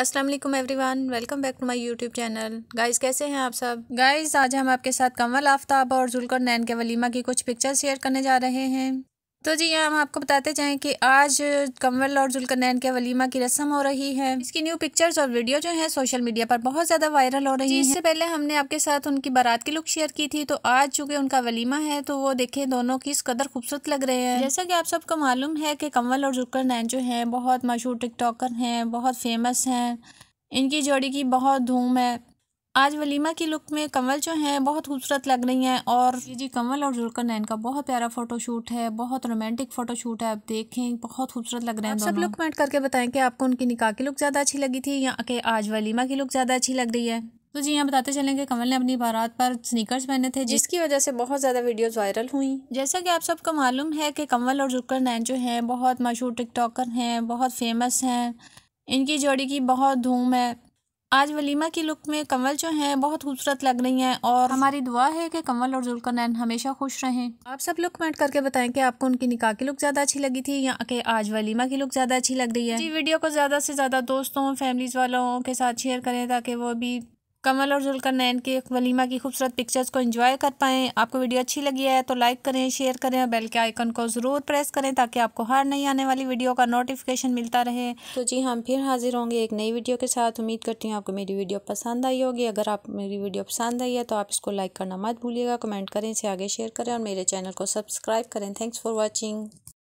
Aslam everyone welcome back to my YouTube channel guys कैसे हैं आप सब गाइज़ आज हम आपके साथ कंवल आफ्ताब और जुलकर नैन के वलीमा की कुछ पिक्चर शेयर करने जा रहे हैं तो जी यहाँ हम आपको बताते जाएं कि आज कंवल और जुलकरनैन के वलीमा की रस्म हो रही है इसकी न्यू पिक्चर्स और वीडियो जो है सोशल मीडिया पर बहुत ज़्यादा वायरल हो रही है इससे पहले हमने आपके साथ उनकी बारात की लुक शेयर की थी तो आज चूंकि उनका वलीमा है तो वो देखें दोनों किस कदर खूबसूरत लग रहे हैं जैसा कि आप सबको मालूम है कि कंवल और जुलकर जो हैं बहुत मशहूर टिकटॉकर हैं बहुत फेमस हैं इनकी जोड़ी की बहुत धूम है आज वलीमा की लुक में कंवल जो हैं बहुत खूबसूरत लग रही हैं और ये जी कंवल और जुलकर नैन का बहुत प्यारा फोटोशूट है बहुत रोमांटिक फोटोशूट है आप देखें बहुत खूबसूरत लग रहे हैं सब लुक कमेंट करके बताएं कि आपको उनकी निकाह की लुक ज़्यादा अच्छी लगी थी या आज वलीमा की लुक ज़्यादा अच्छी लग रही है तो जी यहाँ बताते चलेंगे कमल ने अपनी बारात पर स्नीकर्स पहने थे जिसकी वजह से बहुत ज़्यादा वीडियोस वायरल हुई जैसा कि आप सबको मालूम है कि कमल और जुलकर नैन जो हैं बहुत मशहूर टिकटॉकर हैं बहुत फेमस हैं इनकी जोड़ी की बहुत धूम है आज वलीमा की लुक में कंवल जो हैं बहुत खूबसूरत लग रही हैं और हमारी दुआ है कि कंवल और नैन हमेशा खुश रहें आप सब लोग कमेंट करके बताएं कि आपको उनकी निकाह की लुक ज़्यादा अच्छी लगी थी या कि आज वलीमा की लुक ज़्यादा अच्छी लग रही है जी वीडियो को ज़्यादा से ज़्यादा दोस्तों फैमिलीज़ वालों के साथ शेयर करें ताकि वो भी कमल और जुलकर नैन के वलीमा की खूबसूरत पिक्चर्स को एंजॉय कर पाएँ आपको वीडियो अच्छी लगी है तो लाइक करें शेयर करें और बेल के आइकन को ज़रूर प्रेस करें ताकि आपको हर नई आने वाली वीडियो का नोटिफिकेशन मिलता रहे तो जी हाँ, हम फिर हाजिर होंगे एक नई वीडियो के साथ उम्मीद करती हूँ आपको मेरी वीडियो पसंद आई होगी अगर आप मेरी वीडियो पसंद आई है तो आप इसको लाइक करना मत भूलिएगा कमेंट करें इसे आगे शेयर करें और मेरे चैनल को सब्सक्राइब करें थैंक्स फॉर वॉचिंग